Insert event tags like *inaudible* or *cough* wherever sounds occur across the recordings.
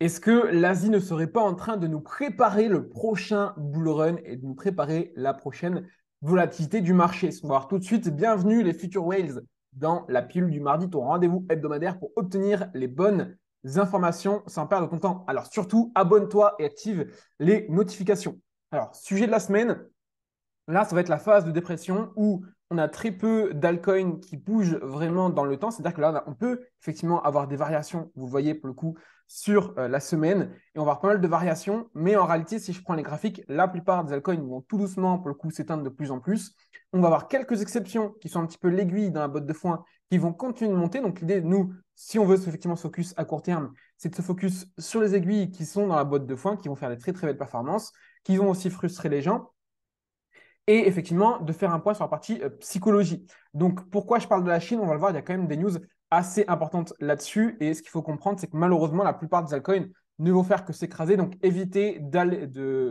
Est-ce que l'Asie ne serait pas en train de nous préparer le prochain bull run et de nous préparer la prochaine volatilité du marché On va voir tout de suite. Bienvenue les Futures whales dans la pile du mardi, ton rendez-vous hebdomadaire pour obtenir les bonnes informations sans perdre ton temps. Alors surtout, abonne-toi et active les notifications. Alors, sujet de la semaine, là, ça va être la phase de dépression où on a très peu d'alcoins qui bougent vraiment dans le temps. C'est-à-dire que là, on peut effectivement avoir des variations. Vous voyez, pour le coup, sur euh, la semaine et on va avoir pas mal de variations. Mais en réalité, si je prends les graphiques, la plupart des altcoins vont tout doucement, pour le coup, s'éteindre de plus en plus. On va avoir quelques exceptions qui sont un petit peu l'aiguille dans la botte de foin qui vont continuer de monter. Donc l'idée, nous, si on veut effectivement se focus à court terme, c'est de se focus sur les aiguilles qui sont dans la botte de foin, qui vont faire des très très belles performances, qui vont aussi frustrer les gens. Et effectivement, de faire un point sur la partie euh, psychologie. Donc pourquoi je parle de la Chine On va le voir, il y a quand même des news assez importante là-dessus. Et ce qu'il faut comprendre, c'est que malheureusement, la plupart des altcoins ne vont faire que s'écraser. Donc, évitez de,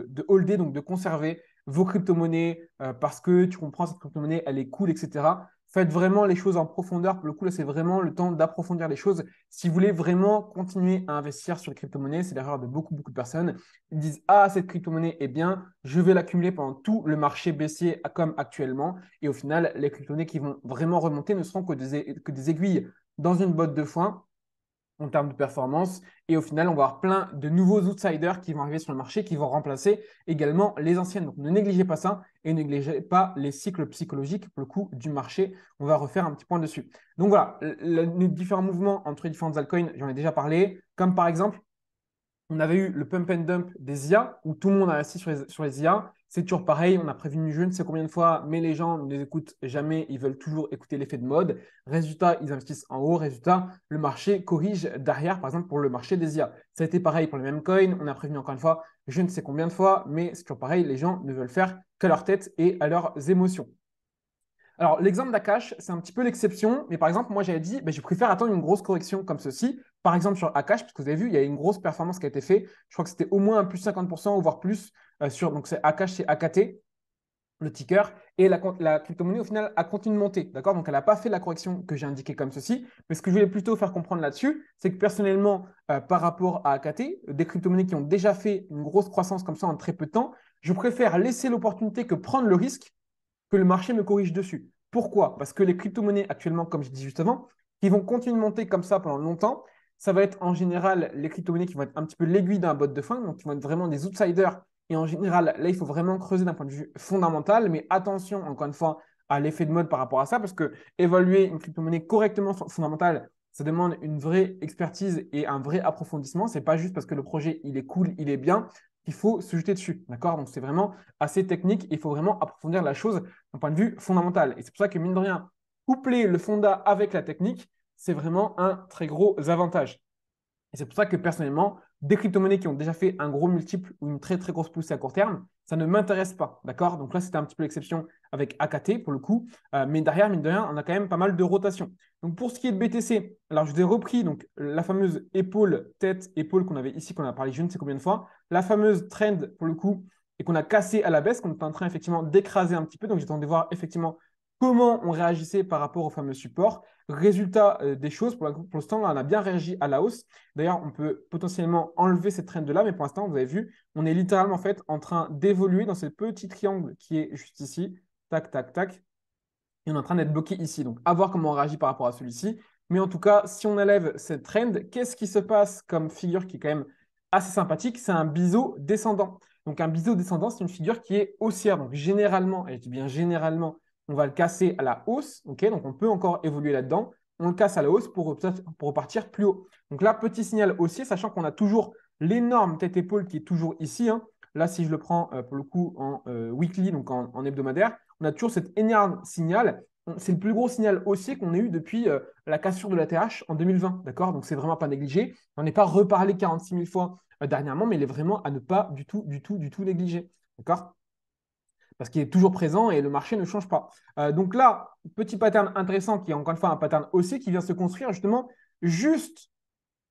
de holder, donc de conserver vos crypto-monnaies euh, parce que tu comprends, cette crypto-monnaie, elle est cool, etc. Faites vraiment les choses en profondeur. Pour le coup, là, c'est vraiment le temps d'approfondir les choses. Si vous voulez vraiment continuer à investir sur les crypto-monnaies, c'est l'erreur de beaucoup, beaucoup de personnes. Ils disent Ah, cette crypto-monnaie est bien, je vais l'accumuler pendant tout le marché baissier comme actuellement. Et au final, les crypto-monnaies qui vont vraiment remonter ne seront que que des aiguilles dans une botte de foin en termes de performance. Et au final, on va avoir plein de nouveaux outsiders qui vont arriver sur le marché, qui vont remplacer également les anciennes. Donc ne négligez pas ça et ne négligez pas les cycles psychologiques, le coup, du marché. On va refaire un petit point dessus. Donc voilà, les différents mouvements entre les différentes altcoins, j'en ai déjà parlé, comme par exemple on avait eu le pump and dump des IA, où tout le monde a assis sur les, sur les IA. C'est toujours pareil, on a prévenu je ne sais combien de fois, mais les gens ne les écoutent jamais, ils veulent toujours écouter l'effet de mode. Résultat, ils investissent en haut, résultat, le marché corrige derrière, par exemple pour le marché des IA. Ça a été pareil pour les mêmes coins, on a prévenu encore une fois je ne sais combien de fois, mais c'est toujours pareil, les gens ne veulent faire qu'à leur tête et à leurs émotions. Alors, l'exemple d'Akash, c'est un petit peu l'exception, mais par exemple, moi j'avais dit, bah, je préfère attendre une grosse correction comme ceci. Par exemple, sur Akash, parce que vous avez vu, il y a une grosse performance qui a été faite. Je crois que c'était au moins un plus 50%, voire plus, euh, sur donc c'est Akash, c'est AKT, le ticker, et la, crypto-monnaie, au final, a continué de monter. D'accord Donc, elle n'a pas fait la correction que j'ai indiquée comme ceci. Mais ce que je voulais plutôt faire comprendre là-dessus, c'est que personnellement, euh, par rapport à AKT, des crypto-monnaies qui ont déjà fait une grosse croissance comme ça en très peu de temps, je préfère laisser l'opportunité que prendre le risque que le marché me corrige dessus. Pourquoi Parce que les crypto-monnaies actuellement, comme je dis juste avant, qui vont continuer de monter comme ça pendant longtemps, ça va être en général les crypto-monnaies qui vont être un petit peu l'aiguille d'un bot de fin, donc qui vont être vraiment des outsiders. Et en général, là, il faut vraiment creuser d'un point de vue fondamental, mais attention, encore une fois, à l'effet de mode par rapport à ça, parce que évaluer une crypto-monnaie correctement fondamentale, ça demande une vraie expertise et un vrai approfondissement. Ce n'est pas juste parce que le projet il est cool, il est bien. Il faut se jeter dessus. D'accord Donc, c'est vraiment assez technique. Il faut vraiment approfondir la chose d'un point de vue fondamental. Et c'est pour ça que, mine de rien, coupler le fonda avec la technique, c'est vraiment un très gros avantage. Et c'est pour ça que, personnellement, des crypto-monnaies qui ont déjà fait un gros multiple ou une très, très grosse poussée à court terme, ça ne m'intéresse pas. D'accord Donc là, c'était un petit peu l'exception avec AKT pour le coup. Euh, mais derrière, mine de rien, on a quand même pas mal de rotation. Donc pour ce qui est de BTC, alors je vous ai repris donc, la fameuse épaule, tête, épaule qu'on avait ici, qu'on a parlé je ne sais combien de fois. La fameuse trend pour le coup, et qu'on a cassé à la baisse, qu'on est en train effectivement d'écraser un petit peu. Donc j'attendais voir effectivement comment on réagissait par rapport au fameux support. Résultat euh, des choses, pour l'instant, on a bien réagi à la hausse. D'ailleurs, on peut potentiellement enlever cette trend de là, mais pour l'instant, vous avez vu, on est littéralement en fait en train d'évoluer dans ce petit triangle qui est juste ici. Tac, tac, tac. Et on est en train d'être bloqué ici. Donc, à voir comment on réagit par rapport à celui-ci. Mais en tout cas, si on enlève cette trend, qu'est-ce qui se passe comme figure qui est quand même assez sympathique C'est un biseau descendant. Donc, un biseau descendant, c'est une figure qui est haussière. Donc, généralement, et je dis bien généralement, on va le casser à la hausse, ok donc on peut encore évoluer là-dedans, on le casse à la hausse pour, repartir plus haut. Donc là, petit signal haussier, sachant qu'on a toujours l'énorme tête-épaule qui est toujours ici. Hein. Là, si je le prends euh, pour le coup en euh, weekly, donc en, hebdomadaire, on a toujours cet énorme signal. C'est le plus gros signal haussier qu'on ait eu depuis euh, la cassure de la TH en 2020. D'accord Donc, c'est vraiment pas négligé. On n'est pas reparlé 46 000 fois dernièrement, mais il est vraiment à ne pas du tout, du tout, du tout négliger. D'accord parce qu'il est toujours présent et le marché ne change pas. Euh, donc là, petit pattern intéressant qui est encore une fois un pattern haussier qui vient se construire justement juste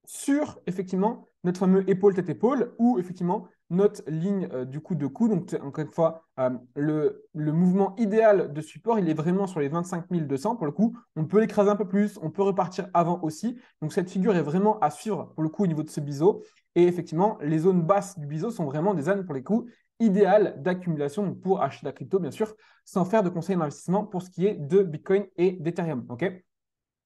sur effectivement notre fameux épaule tête épaule ou effectivement notre ligne euh, du coup de coup. Donc encore une fois, euh, le, le, mouvement idéal de support, il est vraiment sur les 25 200 pour le coup. On peut l'écraser un peu plus, on peut repartir avant aussi. Donc cette figure est vraiment à suivre pour le coup au niveau de ce biseau. Et effectivement, les zones basses du biseau sont vraiment des zones pour les coups idéal d'accumulation pour acheter la crypto, bien sûr, sans faire de conseils d'investissement pour ce qui est de Bitcoin et d'Ethereum. ok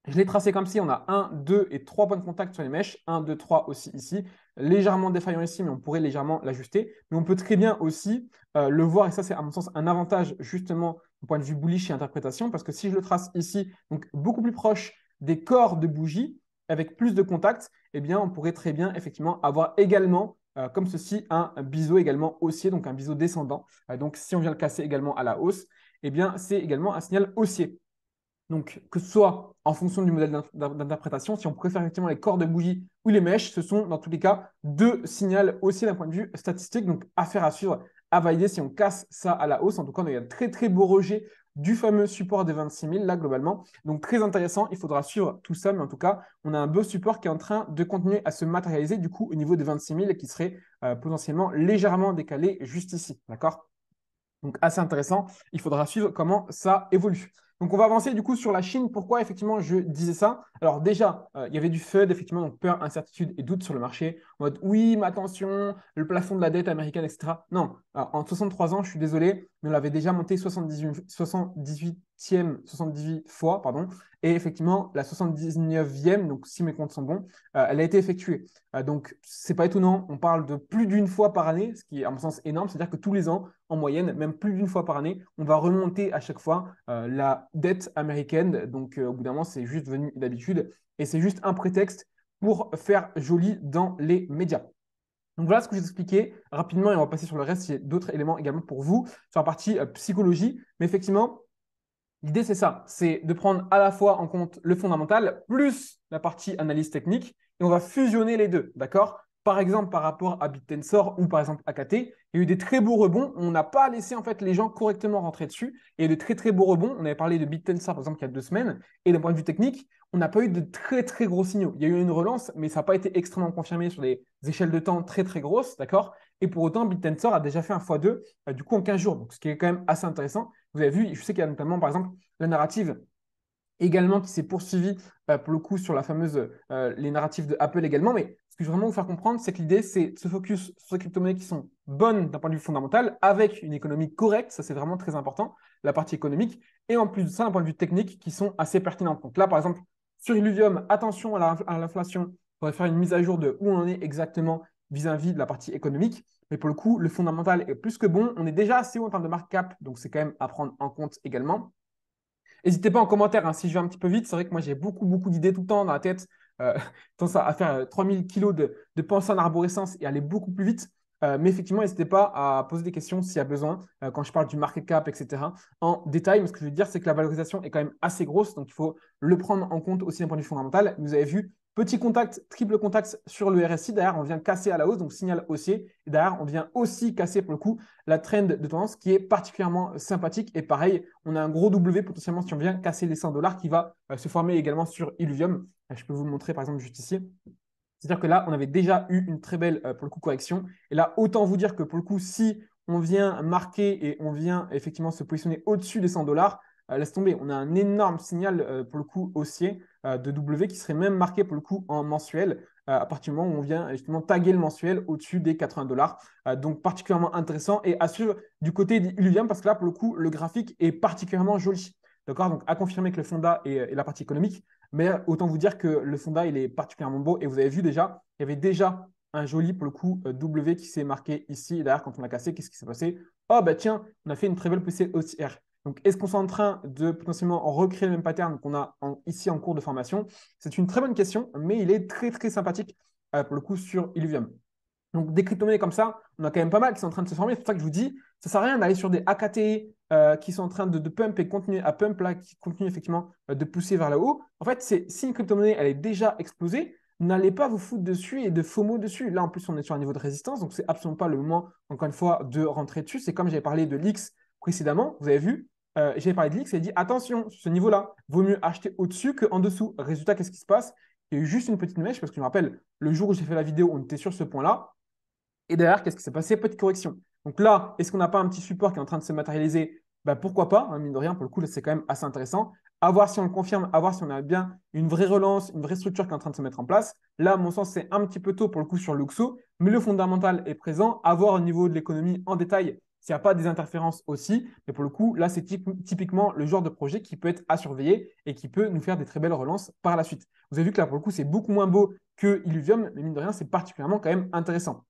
je l'ai tracé comme si on a 1, 2 et 3 points de contact sur les mèches. 1, 2, 3 aussi ici. Légèrement défaillant ici, mais on pourrait légèrement l'ajuster. Mais on peut très bien aussi euh, le voir, et ça c'est à mon sens un avantage justement du point de vue bullish et interprétation, parce que si je le trace ici, donc beaucoup plus proche des corps de bougie, avec plus de contacts, eh bien on pourrait très bien effectivement avoir également euh, comme ceci, un biseau également haussier, donc un biseau descendant. Euh, donc, si on vient le casser également à la hausse, eh bien, c'est également un signal haussier. Donc, que ce soit en fonction du modèle d'interprétation, si on préfère effectivement les corps de bougie ou les mèches, ce sont dans tous les cas deux signaux haussiers d'un point de vue statistique. Donc, affaire à suivre, à valider si on casse ça à la hausse. En tout cas, on a un très très beau rejet du fameux support des 26 000, là, globalement. Donc, très intéressant. Il faudra suivre tout ça. Mais en tout cas, on a un beau support qui est en train de continuer à se matérialiser, du coup, au niveau des 26 000 et qui serait euh, potentiellement légèrement décalé juste ici. D'accord Donc, assez intéressant. Il faudra suivre comment ça évolue. Donc, on va avancer du coup sur la Chine. Pourquoi effectivement je disais ça Alors déjà, euh, il y avait du FUD, effectivement, donc peur, incertitude et doute sur le marché. oui, mais attention, le plafond de la dette américaine, etc. Non, en 63 ans, je suis désolé, mais on l'avait déjà monté 78, 78e, fois, pardon, et effectivement, la 79e, donc si mes comptes sont bons, euh, elle a été effectuée. Donc, euh, donc, c'est pas étonnant, on parle de plus d'une fois par année, ce qui est à mon sens énorme, c'est-à-dire que tous les ans, en moyenne, même plus d'une fois par année, on va remonter à chaque fois euh, la dette américaine. Donc, au bout d'un moment, c'est juste venu d'habitude, et c'est juste un prétexte pour faire joli dans les médias. Donc voilà ce que j'ai expliqué rapidement et on va passer sur le reste. Il y a d'autres éléments également pour vous sur la partie euh, psychologie. Mais effectivement, l'idée c'est ça c'est de prendre à la fois en compte le fondamental plus la partie analyse technique et on va fusionner les deux. D'accord par exemple, par rapport à BitTensor ou par exemple à AKT, il y a eu des très beaux rebonds. On n'a pas laissé en fait les gens correctement rentrer dessus. Il y a eu de très très beaux rebonds. On avait parlé de BitTensor par exemple il y a deux semaines. Et d'un point de vue technique, on n'a pas eu de très très gros signaux. Il y a eu une relance, mais ça n'a pas été extrêmement confirmé sur des échelles de temps très très grosses, d'accord Et pour autant, BitTensor a déjà fait un x2 euh, du coup en 15 jours, donc ce qui est quand même assez intéressant. Vous avez vu, je sais qu'il y a notamment par exemple la narrative également qui s'est poursuivie euh, pour le coup sur la fameuse euh, les narratives de Apple également, mais je veux vraiment vous faire comprendre, c'est que l'idée, c'est de se focus sur les crypto-monnaies qui sont bonnes d'un point de vue fondamental, avec une économie correcte, ça c'est vraiment très important, la partie économique, et en plus de ça, d'un point de vue technique, qui sont assez pertinentes. Donc là, par exemple, sur Illuvium, attention à l'inflation, On va faire une mise à jour de où on en est exactement vis-à-vis de la partie économique. Mais pour le coup, le fondamental est plus que bon. On est déjà assez haut en termes de market cap, donc c'est quand même à prendre en compte également. N'hésitez pas en commentaire hein, si je vais un petit peu vite. C'est vrai que moi, j'ai beaucoup, beaucoup d'idées tout le temps dans la tête. Euh, tant à faire 3000 kilos de, pensée en arborescence et aller beaucoup plus vite. Euh, mais effectivement, n'hésitez pas à poser des questions s'il y a besoin, euh, quand je parle du market cap, etc. En détail, mais ce que je veux dire, c'est que la valorisation est quand même assez grosse, donc il faut le prendre en compte aussi d'un point de vue fondamental. Vous avez vu, petit contact, triple contact sur le RSI, D'ailleurs, on vient casser à la hausse, donc signal haussier, et derrière on vient aussi casser pour le coup la trend de tendance qui est particulièrement sympathique, et pareil, on a un gros W potentiellement si on vient casser les 100 dollars qui va se former également sur Illuvium, euh, je peux vous le montrer par exemple juste ici. C'est-à-dire que là, on avait déjà eu une très belle, euh, pour le coup, correction. Et là, autant vous dire que pour le coup, si on vient marquer et on vient effectivement se positionner au-dessus des 100 dollars, euh, laisse tomber, on a un énorme signal pour le coup haussier de W qui serait même marqué pour le coup en mensuel à partir du moment où on vient justement taguer le mensuel au-dessus des 80 dollars. donc particulièrement intéressant et à suivre du côté d'Illuvium parce que là pour le coup le graphique est particulièrement joli. D'accord Donc à confirmer que le fonda est la partie économique, mais autant vous dire que le Sonda, il est particulièrement beau. Et vous avez vu déjà, il y avait déjà un joli, pour le coup, euh, W qui s'est marqué ici. Et quand on a cassé, qu'est-ce qui s'est passé Oh, bah tiens, on a fait une très belle poussée R. Donc, est-ce qu'on est en train de potentiellement recréer le même pattern qu'on a ici en cours de formation C'est une très bonne question, mais il est très, très sympathique euh, pour le coup sur Illuvium. Donc, des crypto comme ça, on a quand même pas mal qui sont en train de se former. C'est pour ça que je vous dis, ça ne sert à rien d'aller sur des AKT, e euh, qui sont en train de, pump et continuer à pump là, qui continuent effectivement euh, de pousser vers le haut En fait, c'est si une crypto-monnaie elle est déjà explosée, n'allez pas vous foutre dessus et de faux mots dessus. Là, en plus, on est sur un niveau de résistance, donc c'est absolument pas le moment, encore une fois, de rentrer dessus. C'est comme j'avais parlé de l'X précédemment, vous avez vu, j'ai euh, j'avais parlé de l'X et j'ai dit attention, ce niveau-là, vaut mieux acheter au-dessus qu'en dessous. Résultat, qu'est-ce qui se passe Il y a eu juste une petite mèche parce que je me rappelle, le jour où j'ai fait la vidéo, on était sur ce point-là. Et derrière, qu'est-ce qui s'est passé Petite correction. Donc là, est-ce qu'on n'a pas un petit support qui est en train de se matérialiser bah, pourquoi pas, hein, mine de rien, pour le coup, c'est quand même assez intéressant. À voir si on le confirme, à voir si on a bien une vraie relance, une vraie structure qui est en train de se mettre en place. Là, à mon sens, c'est un petit peu tôt pour le coup sur Luxo, mais le fondamental est présent. À voir au niveau de l'économie en détail s'il n'y a pas des interférences aussi. Mais pour le coup, là, c'est typiquement le genre de projet qui peut être à surveiller et qui peut nous faire des très belles relances par la suite. Vous avez vu que là, pour le coup, c'est beaucoup moins beau que Illuvium, mais mine de rien, c'est particulièrement quand même intéressant.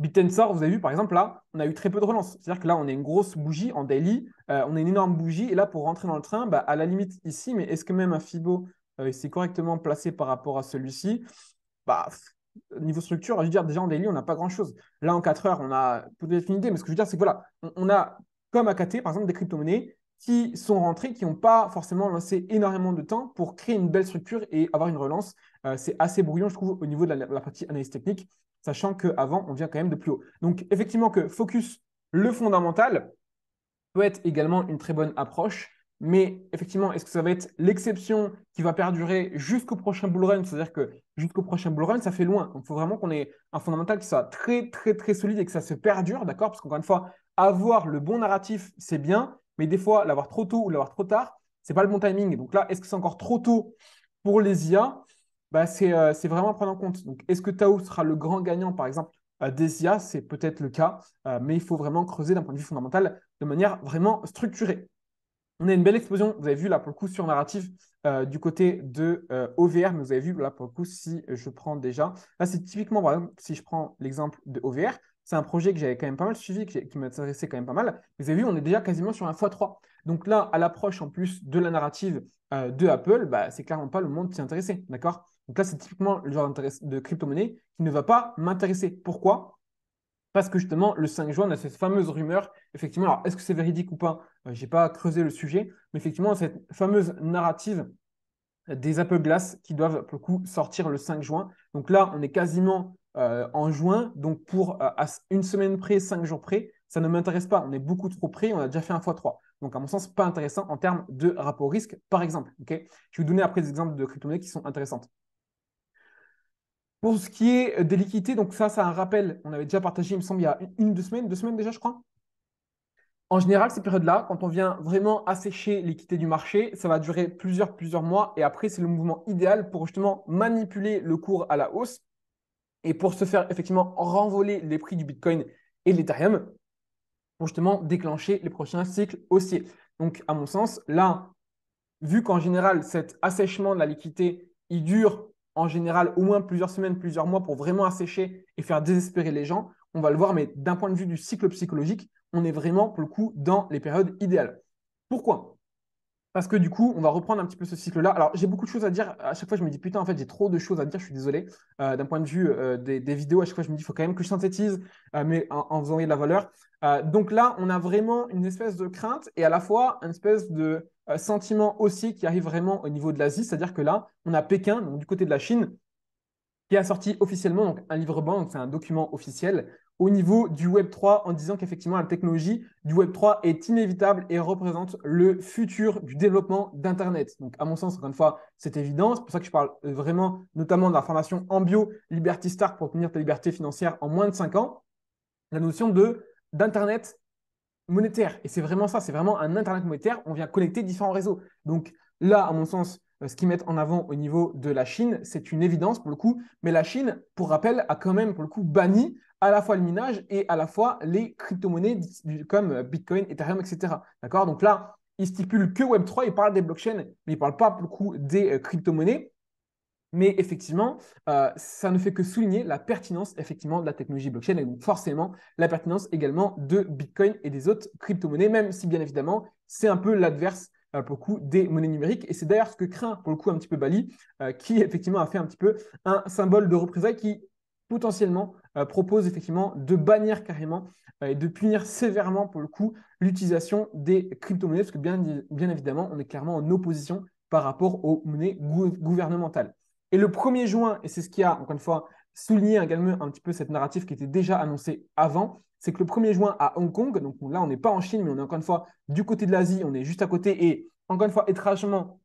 Bittensor, vous avez vu par exemple là, on a eu très peu de relance. C'est-à-dire que là, on a une grosse bougie en daily, euh, on a une énorme bougie, et là, pour rentrer dans le train, bah, à la limite ici, mais est-ce que même un Fibo euh, s'est correctement placé par rapport à celui-ci bah, Niveau structure, je veux dire, déjà en daily, on n'a pas grand-chose. Là, en 4 heures, on a peut-être une idée, mais ce que je veux dire, c'est que voilà, on, a, comme AKT, par exemple, des crypto-monnaies qui sont rentrées, qui n'ont pas forcément lancé énormément de temps pour créer une belle structure et avoir une relance. Euh, c'est assez brouillon, je trouve, au niveau de la, la partie analyse technique sachant qu'avant, on vient quand même de plus haut. Donc, effectivement, que focus le fondamental peut être également une très bonne approche. Mais effectivement, est-ce que ça va être l'exception qui va perdurer jusqu'au prochain bull run C'est-à-dire que jusqu'au prochain bull run, ça fait loin. Donc, il faut vraiment qu'on ait un fondamental qui soit très, très, très solide et que ça se perdure, d'accord Parce qu'encore une fois, avoir le bon narratif, c'est bien, mais des fois, l'avoir trop tôt ou l'avoir trop tard, c'est pas le bon timing. Donc là, est-ce que c'est encore trop tôt pour les IA bah, euh, c'est vraiment à prendre en compte. Donc, est-ce que Tao sera le grand gagnant, par exemple des IA C'est peut-être le cas, euh, mais il faut vraiment creuser d'un point de vue fondamental de manière vraiment structurée. On a une belle explosion, vous avez vu là pour le coup sur narratif euh, du côté de OVR, mais vous avez vu là pour le coup si je prends déjà, là c'est typiquement, par exemple, si je prends l'exemple de OVR, c'est un projet que j'avais quand même pas mal suivi, qui, m'intéressait quand même pas mal. Vous avez vu, on est déjà quasiment sur un x3. Donc là, à l'approche en plus de la narrative euh, de Apple, bah, c'est clairement pas le monde qui intéressé, D'accord Donc là, c'est typiquement le genre de crypto-monnaie qui ne va pas m'intéresser. Pourquoi parce que justement, le 5 juin, on a cette fameuse rumeur. Effectivement, alors est-ce que c'est véridique ou pas euh, Je n'ai pas creusé le sujet, mais effectivement, cette fameuse narrative des Apple Glass qui doivent, pour le coup, sortir le 5 juin. Donc là, on est quasiment euh, en juin. Donc, pour euh, une semaine près, cinq jours près, ça ne m'intéresse pas. On est beaucoup trop près, on a déjà fait un x3. Donc, à mon sens, pas intéressant en termes de rapport au risque, par exemple. Je vais vous donner après des exemples de crypto-monnaies qui sont intéressantes. Pour ce qui est des liquidités, donc ça, c'est un rappel. On avait déjà partagé, il me semble, il y a une, deux semaines, deux semaines déjà, je crois. En général, ces périodes-là, quand on vient vraiment assécher l'équité du marché, ça va durer plusieurs, plusieurs mois. Et après, c'est le mouvement idéal pour justement manipuler le cours à la hausse et pour se faire effectivement renvoler les prix du Bitcoin et de l'Ethereum pour justement déclencher les prochains cycles haussiers. Donc, à mon sens, là, vu qu'en général, cet assèchement de la liquidité, il dure en général au moins plusieurs semaines, plusieurs mois pour vraiment assécher et faire désespérer les gens, on va le voir, mais d'un point de vue du cycle psychologique, on est vraiment, pour le coup, dans les périodes idéales. Pourquoi parce que du coup, on va reprendre un petit peu ce cycle-là. Alors, j'ai beaucoup de choses à dire. À chaque fois, je me dis, putain, en fait, j'ai trop de choses à dire. Je suis désolé. Euh, d'un point de vue euh, des, vidéos, à chaque fois, je me dis, il faut quand même que je synthétise, euh, mais en, en, faisant de la valeur. donc là, on a vraiment une espèce de crainte et à la fois une espèce de sentiment aussi qui arrive vraiment au niveau de l'Asie. C'est-à-dire que là, on a Pékin, donc du côté de la Chine, qui a sorti officiellement donc, un livre blanc, c'est un document officiel au niveau du Web3 en disant qu'effectivement la technologie du Web3 est inévitable et représente le futur du développement d'Internet. Donc à mon sens, encore une fois, c'est évident. C'est pour ça que je parle euh, vraiment notamment de la formation en bio Liberty Star, pour obtenir ta liberté financière en moins de 5 ans. La notion de d'Internet monétaire. Et c'est vraiment ça, c'est vraiment un Internet monétaire. On vient connecter différents réseaux. Donc là, à mon sens, euh, ce qu'ils mettent en avant au niveau de la Chine, c'est une évidence pour le coup. Mais la Chine, pour rappel, a quand même pour le coup banni à la fois le minage et à la fois les crypto-monnaies comme euh, Bitcoin, Ethereum, etc. D'accord Donc là, il stipule que Web3, ils parle des blockchains, mais il ne parle pas pour le coup des euh, crypto-monnaies. Mais effectivement, ça ne fait que souligner la pertinence effectivement de la technologie blockchain et donc forcément la pertinence également de Bitcoin et des autres crypto-monnaies, même si bien évidemment c'est un peu l'adverse euh, pour le coup des monnaies numériques. Et c'est d'ailleurs ce que craint pour le coup un petit peu Bali, euh, qui effectivement a fait un petit peu un symbole de représailles qui potentiellement euh, propose effectivement de bannir carrément et de punir sévèrement pour le coup l'utilisation des crypto-monnaies, parce que bien, bien évidemment, on est clairement en opposition par rapport aux monnaies gouvernementales. Et le 1er juin, et c'est ce qu'il y a encore une fois souligner hein, également un petit peu cette narrative qui était déjà annoncée avant, c'est que le 1er juin à Hong Kong, donc là on n'est pas en Chine, mais on est encore une fois du côté de l'Asie, on est juste à côté, et encore une fois, étrangement,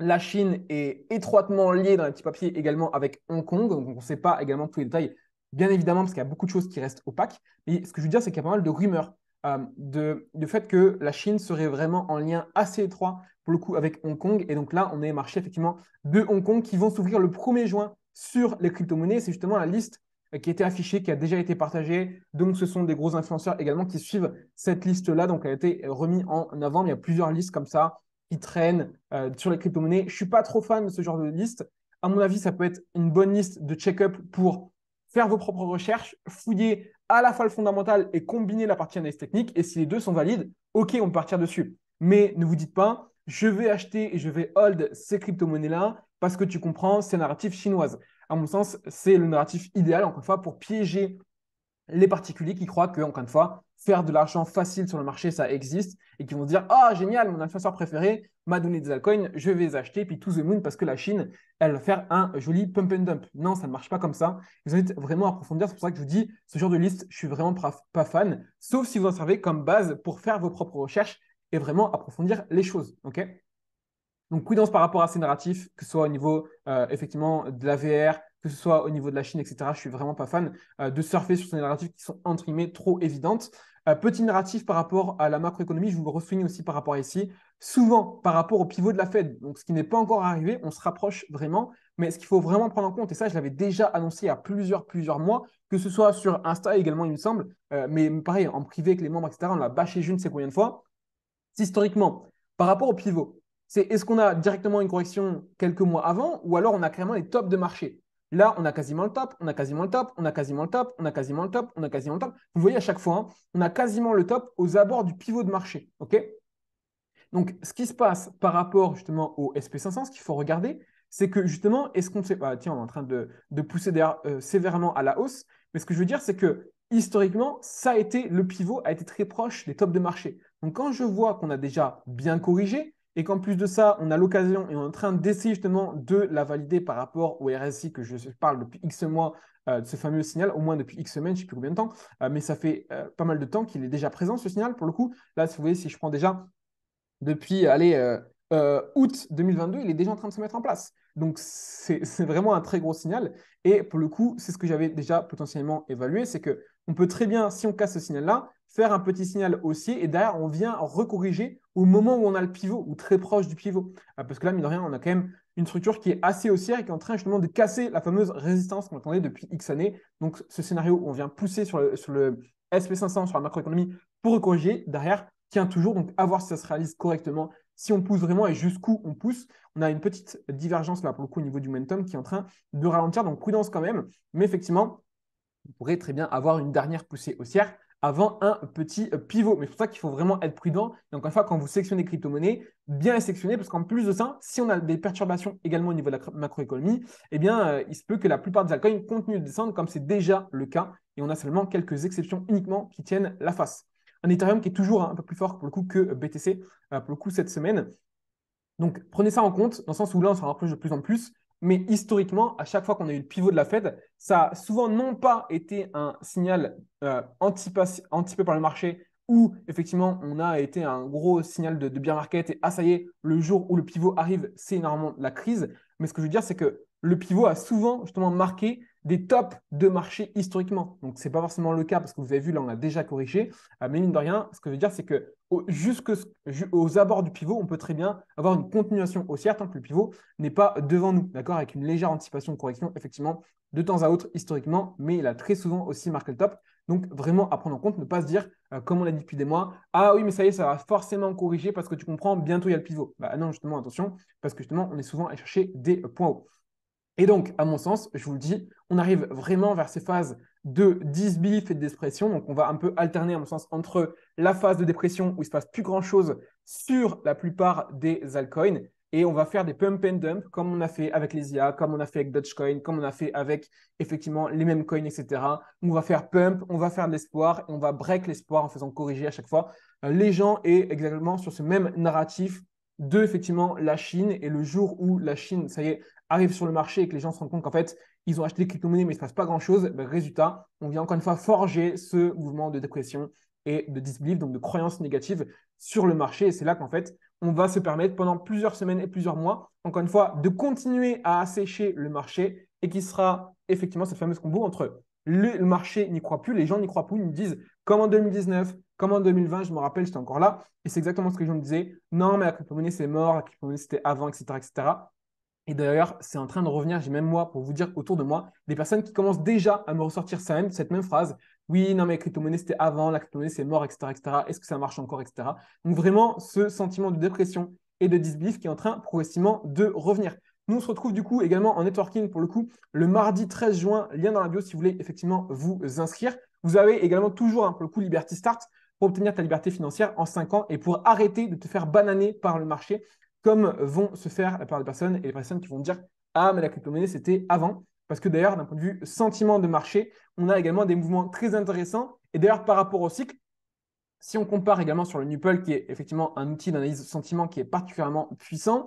la Chine est étroitement liée dans les petits papiers également avec Hong Kong, donc on ne sait pas également tous les détails, bien évidemment, parce qu'il y a beaucoup de choses qui restent opaques, mais ce que je veux dire, c'est qu'il y a pas mal de rumeurs euh, de, du fait que la Chine serait vraiment en lien assez étroit pour le coup avec Hong Kong, et donc là on est marché effectivement de Hong Kong qui vont s'ouvrir le 1er juin sur les crypto-monnaies. C'est justement la liste euh, qui a été affichée, qui a déjà été partagée. Donc, ce sont des gros influenceurs également qui suivent cette liste-là. Donc, elle a été remise en avant. Il y a plusieurs listes comme ça qui traînent euh, sur les crypto-monnaies. Je ne suis pas trop fan de ce genre de liste. À mon avis, ça peut être une bonne liste de check-up pour faire vos propres recherches, fouiller à la fois le fondamental et combiner la partie analyse technique. Et si les deux sont valides, OK, on peut partir dessus. Mais ne vous dites pas, je vais acheter et je vais hold ces crypto-monnaies-là parce que tu comprends c'est ces narratif chinoise. À mon sens, c'est le narratif idéal, encore une fois, pour piéger les particuliers qui croient que, encore une fois, faire de l'argent facile sur le marché, ça existe, et qui vont se dire Ah, génial, mon influenceur préféré m'a donné des altcoins, je vais les acheter, puis to the moon, parce que la Chine, elle va faire un joli pump and dump. Non, ça ne marche pas comme ça. Je vous invite vraiment à approfondir, c'est pour ça que je vous dis ce genre de liste, je suis vraiment pas fan, sauf si vous en servez comme base pour faire vos propres recherches et vraiment approfondir les choses. ok donc, prudence par rapport à ces narratifs, que ce soit au niveau euh, effectivement de la VR, que ce soit au niveau de la Chine, etc. Je suis vraiment pas fan euh, de surfer sur ces narratifs qui sont entre guillemets trop évidentes. Euh, petit narratif par rapport à la macroéconomie, je vous le aussi par rapport à ici. Souvent, par rapport au pivot de la Fed, donc ce qui n'est pas encore arrivé, on se rapproche vraiment. Mais ce qu'il faut vraiment prendre en compte, et ça, je l'avais déjà annoncé il y a plusieurs, plusieurs mois, que ce soit sur Insta également, il me semble, mais pareil, en privé avec les membres, etc., on l'a bâché je ne sais combien de fois. Historiquement, par rapport au pivot, c'est est-ce qu'on a directement une correction quelques mois avant ou alors on a clairement les tops de marché. Là, on a quasiment le top, on a quasiment le top, on a quasiment le top, on a quasiment le top, on a quasiment le top. Vous voyez à chaque fois, hein, on a quasiment le top aux abords du pivot de marché. ok Donc, ce qui se passe par rapport justement au SP500, ce qu'il faut regarder, c'est que justement, est-ce qu'on sait, ah, tiens, on est en train de, pousser euh, sévèrement à la hausse. Mais ce que je veux dire, c'est que historiquement, ça a été le pivot a été très proche des tops de marché. Donc, quand je vois qu'on a déjà bien corrigé, et qu'en plus de ça, on a l'occasion et on est en train d'essayer justement de la valider par rapport au RSI que je parle depuis X mois euh, de ce fameux signal, au moins depuis X semaines, je ne sais plus combien de temps, euh, mais ça fait euh, pas mal de temps qu'il est déjà présent ce signal pour le coup. Là, si vous voyez, si je prends déjà depuis, allez, août 2022, il est déjà en train de se mettre en place. Donc, c'est vraiment un très gros signal. Et pour le coup, c'est ce que j'avais déjà potentiellement évalué, c'est que on peut très bien, si on casse ce signal-là, faire un petit signal haussier et derrière, on vient recorriger au moment où on a le pivot ou très proche du pivot. Ah, parce que là, mine de rien, on a quand même une structure qui est assez haussière et qui est en train justement de casser la fameuse résistance qu'on attendait depuis X années. Donc, ce scénario où on vient pousser sur le, SP500, sur la macroéconomie pour recorriger, derrière, tient toujours. Donc, à voir si ça se réalise correctement, si on pousse vraiment et jusqu'où on pousse. On a une petite divergence là pour le coup au niveau du momentum qui est en train de ralentir. Donc, prudence quand même. Mais effectivement, vous pourrez très bien avoir une dernière poussée haussière avant un petit pivot. Mais c'est pour ça qu'il faut vraiment être prudent. Donc, encore une fois, quand vous sélectionnez crypto monnaies bien les sélectionner parce qu'en plus de ça, si on a des perturbations également au niveau de la macroéconomie, eh bien, euh, il se peut que la plupart des altcoins continuent de descendre comme c'est déjà le cas. Et on a seulement quelques exceptions uniquement qui tiennent la face. Un Ethereum qui est toujours un peu plus fort pour le coup que BTC euh, pour le coup cette semaine. Donc prenez ça en compte, dans le sens où là on s'en rapproche de plus en plus mais historiquement, à chaque fois qu'on a eu le pivot de la Fed, ça a souvent non pas été un signal euh, anticipé par le marché où effectivement on a été un gros signal de, bien market et ah ça y est, le jour où le pivot arrive, c'est normalement la crise. Mais ce que je veux dire, c'est que le pivot a souvent justement marqué des tops de marché historiquement. Donc, ce n'est pas forcément le cas parce que vous avez vu, là, on a déjà corrigé. Euh, mais mine de rien, ce que je veux dire, c'est que jusque, aux abords du pivot, on peut très bien avoir une continuation haussière tant que le pivot n'est pas devant nous, d'accord Avec une légère anticipation de correction, effectivement, de temps à autre, historiquement, mais il a très souvent aussi marqué le top. Donc, vraiment à prendre en compte, ne pas se dire, euh, comme on l'a dit depuis des mois, ah oui, mais ça y est, ça va forcément corriger parce que tu comprends, bientôt il y a le pivot. Bah non, justement, attention, parce que justement, on est souvent à chercher des points hauts. Et donc, à mon sens, je vous le dis, on arrive vraiment vers ces phases de disbelief et de dépression. Donc, on va un peu alterner, en mon sens, entre la phase de dépression où il se passe plus grand chose sur la plupart des altcoins et on va faire des pump and dump comme on a fait avec les IA, comme on a fait avec Dogecoin, comme on a fait avec effectivement les mêmes coins, etc. On va faire pump, on va faire de l'espoir et on va break l'espoir en faisant corriger à chaque fois euh, les gens et exactement sur ce même narratif de effectivement la Chine et le jour où la Chine, ça y est, arrive sur le marché et que les gens se rendent compte qu'en fait, ils ont acheté les crypto-monnaies, mais il ne se passe pas grand-chose. Bah, résultat, on vient encore une fois forger ce mouvement de dépression et de disbelief, donc de croyances négative sur le marché. Et c'est là qu'en fait, on va se permettre pendant plusieurs semaines et plusieurs mois, encore une fois, de continuer à assécher le marché et qui sera effectivement cette fameuse combo entre le marché n'y croit plus, les gens n'y croient plus, ils nous disent comme en 2019, comme en 2020, je me rappelle, j'étais encore là, et c'est exactement ce que les gens me disaient, non mais la crypto-monnaie c'est mort, la crypto-monnaie c'était avant, etc., etc. Et d'ailleurs, c'est en train de revenir, j'ai même moi, pour vous dire, autour de moi, des personnes qui commencent déjà à me ressortir ça même, cette même phrase. Oui, non, mais la crypto-monnaie, c'était avant, la crypto-monnaie, c'est mort, etc., etc. Est-ce que ça marche encore, etc. Donc vraiment, ce sentiment de dépression et de disbelief qui est en train progressivement de revenir. Nous, on se retrouve du coup également en networking pour le coup le mardi 13 juin, lien dans la bio si vous voulez effectivement vous inscrire. Vous avez également toujours hein, pour le coup Liberty Start pour obtenir ta liberté financière en 5 ans et pour arrêter de te faire bananer par le marché comme vont se faire la part des personnes et les personnes qui vont dire Ah, mais la crypto-monnaie, c'était avant. Parce que d'ailleurs, d'un point de vue sentiment de marché, on a également des mouvements très intéressants. Et d'ailleurs, par rapport au cycle, si on compare également sur le Nupel, qui est effectivement un outil d'analyse sentiment qui est particulièrement puissant,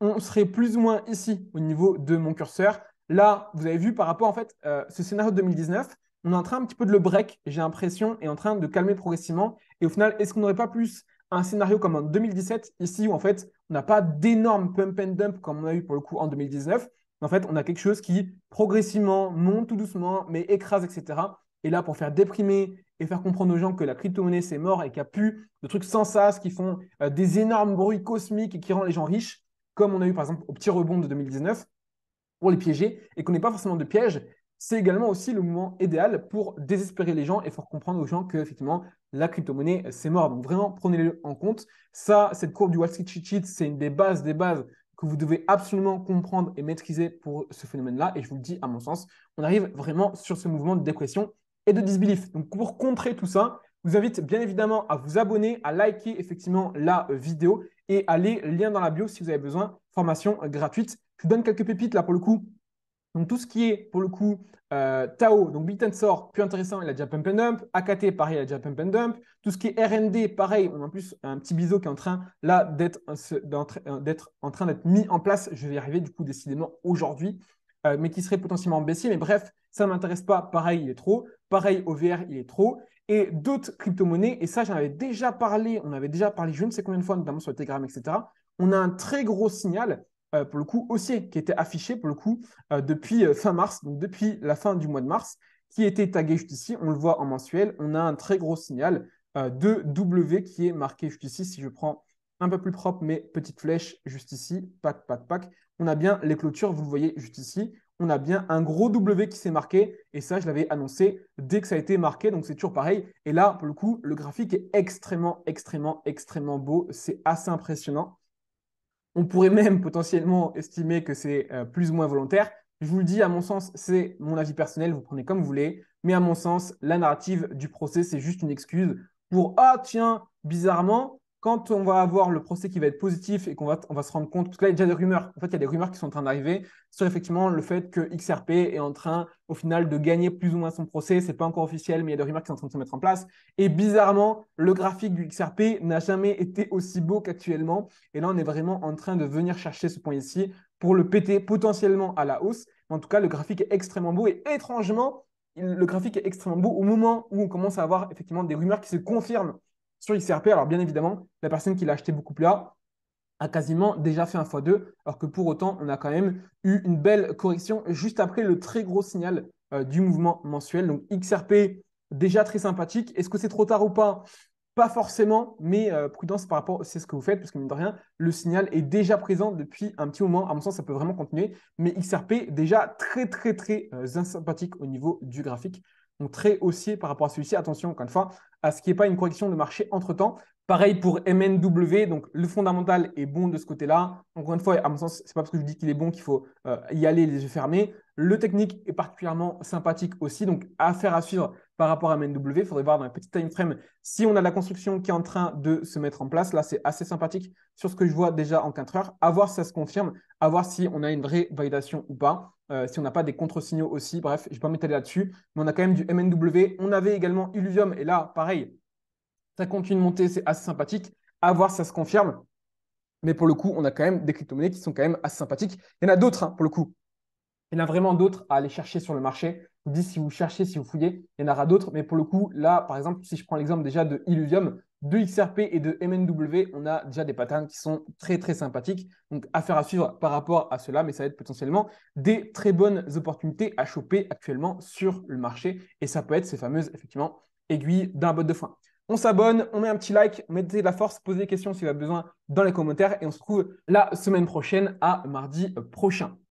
on serait plus ou moins ici au niveau de mon curseur. Là, vous avez vu par rapport en fait euh, ce scénario de 2019, on est en train un petit peu de le break, j'ai l'impression, et en train de calmer progressivement. Et au final, est-ce qu'on n'aurait pas plus un scénario comme en 2017, ici, où en fait, on n'a pas d'énormes pump and dump comme on a eu pour le coup en 2019. Mais en fait, on a quelque chose qui progressivement monte tout doucement, mais écrase, etc. Et là, pour faire déprimer et faire comprendre aux gens que la crypto-monnaie, c'est mort et qu'il n'y a plus de trucs sans sas qui font euh, des énormes bruits cosmiques et qui rendent les gens riches, comme on a eu par exemple au petit rebond de 2019, pour les piéger, et qu'on n'est pas forcément de piège, c'est également aussi le moment idéal pour désespérer les gens et faire comprendre aux gens que effectivement la crypto-monnaie c'est mort. Donc vraiment prenez-le en compte. Ça, cette courbe du Wall Street Cheat Sheet, c'est une des bases des bases que vous devez absolument comprendre et maîtriser pour ce phénomène-là. Et je vous le dis, à mon sens, on arrive vraiment sur ce mouvement de dépression et de disbelief. Donc pour contrer tout ça, je vous invite bien évidemment à vous abonner, à liker effectivement la euh, vidéo et à aller lien dans la bio si vous avez besoin, formation euh, gratuite. Je vous donne quelques pépites là pour le coup donc tout ce qui est, pour le coup, euh, Tao, donc Bitensor plus intéressant, il a déjà pump and dump. AKT, pareil, il a déjà pump and dump. Tout ce qui est RND, pareil, on a en plus un petit biseau qui est en train, là, euh, euh, d'être en train d'être mis en place. Je vais y arriver, du coup, décidément, aujourd'hui, mais qui serait potentiellement baissier. Mais bref, ça ne m'intéresse pas. Pareil, il est trop. Pareil, OVR, il est trop. Et d'autres crypto-monnaies, et ça, j'en avais déjà parlé, on avait déjà parlé je ne sais combien de fois, notamment sur Telegram, etc. On a un très gros signal euh, pour le coup haussier qui était affiché pour le coup euh, depuis euh, fin mars, donc depuis la fin du mois de mars, qui était tagué juste ici. On le voit en mensuel. On a un très gros signal de W qui est marqué juste ici. Si je prends un peu plus propre, mais petite flèche juste ici, pac, pac, pac. On a bien les clôtures, vous le voyez juste ici. On a bien un gros W qui s'est marqué. Et ça, je l'avais annoncé dès que ça a été marqué. Donc c'est toujours pareil. Et là, pour le coup, le graphique est extrêmement, extrêmement, extrêmement beau. C'est assez impressionnant. On pourrait même *laughs* potentiellement estimer que c'est euh, plus ou moins volontaire. Je vous le dis, à mon sens, c'est mon avis personnel, vous prenez comme vous voulez. Mais à mon sens, la narrative du procès, c'est juste une excuse pour Ah, tiens, bizarrement, quand on va avoir le procès qui va être positif et qu'on va, on va se rendre compte, parce que là, il y a déjà des rumeurs, en fait, il y a des rumeurs qui sont en train d'arriver sur effectivement le fait que XRP est en train, au final, de gagner plus ou moins son procès. C'est pas encore officiel, mais il y a des rumeurs qui sont en train de se mettre en place. Et bizarrement, le graphique du XRP n'a jamais été aussi beau qu'actuellement. Et là, on est vraiment en train de venir chercher ce point ici pour le péter potentiellement à la hausse. en tout cas, le graphique est extrêmement beau et étrangement, le graphique est extrêmement beau au moment où on commence à avoir effectivement des rumeurs qui se confirment sur XRP. Alors, bien évidemment, la personne qui l'a acheté beaucoup plus bas a quasiment déjà fait un x2, alors que pour autant, on a quand même eu une belle correction juste après le très gros signal euh, du mouvement mensuel. Donc, XRP, déjà très sympathique. Est-ce que c'est trop tard ou pas Pas forcément, mais euh, prudence par rapport, c'est ce que vous faites, parce que mine de rien, le signal est déjà présent depuis un petit moment. À mon sens, ça peut vraiment continuer. Mais XRP, déjà très, très, très euh, sympathique au niveau du graphique. Donc, très haussier par rapport à celui-ci. Attention, encore une fois, à ce qu'il n'y pas une correction de marché entre-temps Pareil pour MNW, donc le fondamental est bon de ce côté-là. Encore une fois, à mon sens, c'est pas parce que je dis qu'il est bon qu'il faut euh, y aller les yeux fermés. Le technique est particulièrement sympathique aussi, donc affaire à suivre par rapport à MNW. Il faudrait voir dans un petit time frame si on a la construction qui est en train de se mettre en place. Là, c'est assez sympathique sur ce que je vois déjà en 4 heures. À voir si ça se confirme, à voir si on a une vraie validation ou pas. Euh, si on n'a pas des contre-signaux aussi. Bref, je ne vais pas m'étaler là-dessus. Mais on a quand même du MNW. On avait également Illuvium. Et là, pareil, ça continue de monter, c'est assez sympathique. À voir ça se confirme. Mais pour le coup, on a quand même des crypto-monnaies qui sont quand même assez sympathiques. Il y en a d'autres, hein, pour le coup. Il y en a vraiment d'autres à aller chercher sur le marché. Je si vous cherchez, si vous fouillez, il y en aura d'autres. Mais pour le coup, là, par exemple, si je prends l'exemple déjà de Illuvium, de XRP et de MNW, on a déjà des patterns qui sont très très sympathiques. Donc à faire à suivre par rapport à cela, mais ça va être potentiellement des très bonnes opportunités à choper actuellement sur le marché. Et ça peut être ces fameuses effectivement aiguilles d'un bot de foin. On s'abonne, on met un petit like, mettez de la force, posez des questions si vous avez besoin dans les commentaires et on se retrouve la semaine prochaine à mardi prochain.